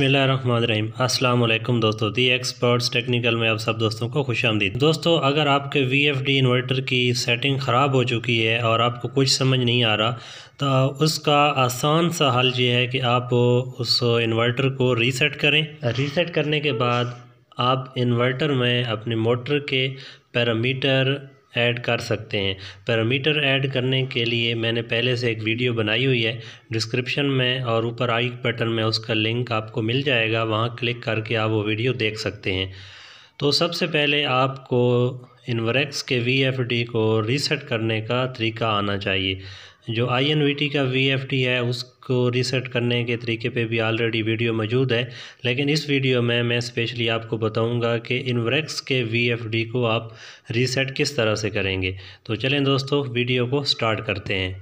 बिसमीम अल्लाम दोस्तों दी एक्सपर्ट्स टेक्निकल में आप सब दोस्तों को खुश आमदीद दोस्तों अगर आपके वी एफ डी इन्वर्टर की सेटिंग ख़राब हो चुकी है और आपको कुछ समझ नहीं आ रहा तो उसका आसान सा हल ये है कि आप उस इन्वर्टर को रीसेट करें रीसेट करने के बाद आप इन्वर्टर में अपने मोटर के पैरामीटर ऐड कर सकते हैं पैरामीटर ऐड करने के लिए मैंने पहले से एक वीडियो बनाई हुई है डिस्क्रिप्शन में और ऊपर आई बटन में उसका लिंक आपको मिल जाएगा वहाँ क्लिक करके आप वो वीडियो देख सकते हैं तो सबसे पहले आपको इन्वरेक्स के वी को रीसेट करने का तरीका आना चाहिए जो आई का वी है उसको रीसेट करने के तरीके पे भी ऑलरेडी वीडियो मौजूद है लेकिन इस वीडियो में मैं स्पेशली आपको बताऊंगा कि इन्वरेक्स के वी को आप रीसेट किस तरह से करेंगे तो चलें दोस्तों वीडियो को स्टार्ट करते हैं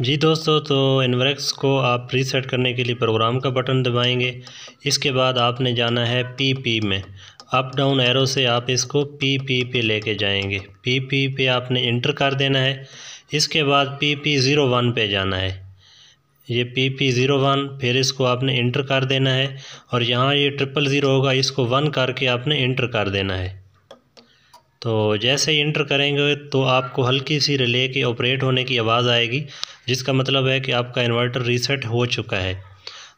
जी दोस्तों तो इनवरेक्स को आप रीसेट करने के लिए प्रोग्राम का बटन दबाएंगे इसके बाद आपने जाना है पी पी में अप डाउन एरो से आप इसको पी पी पे लेके जाएंगे पी पी पे आपने इंटर कर देना है इसके बाद पी पी ज़ीरो वन पे जाना है ये पी पी ज़ीरो वन फिर इसको आपने इंटर कर देना है और यहाँ ये ट्रिपल ज़ीरो होगा इसको वन करके आपने इंटर कर देना है तो जैसे ही इंटर करेंगे तो आपको हल्की सी रिले के ऑपरेट होने की आवाज़ आएगी जिसका मतलब है कि आपका इन्वर्टर रीसेट हो चुका है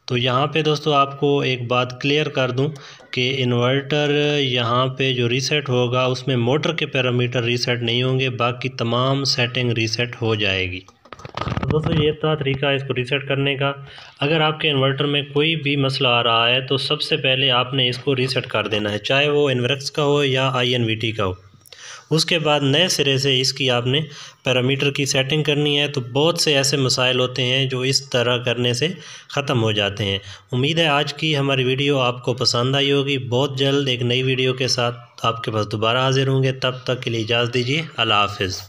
तो यहाँ पे दोस्तों आपको एक बात क्लियर कर दूँ कि इन्वर्टर यहाँ पे जो रीसेट होगा उसमें मोटर के पैरामीटर रीसेट नहीं होंगे बाकी तमाम सेटिंग रीसेट हो जाएगी तो दोस्तों ये था तरीका इसको रीसेट करने का अगर आपके इन्वर्टर में कोई भी मसला आ रहा है तो सबसे पहले आपने इसको रीसेट कर देना है चाहे वो इन्वर्क्स का हो या आई का हो उसके बाद नए सिरे से इसकी आपने पैरामीटर की सेटिंग करनी है तो बहुत से ऐसे मसाइल होते हैं जो इस तरह करने से ख़त्म हो जाते हैं उम्मीद है आज की हमारी वीडियो आपको पसंद आई होगी बहुत जल्द एक नई वीडियो के साथ आपके पास दोबारा हाजिर होंगे तब तक के लिए इजाज़ दीजिए अल्लाह हाफिज़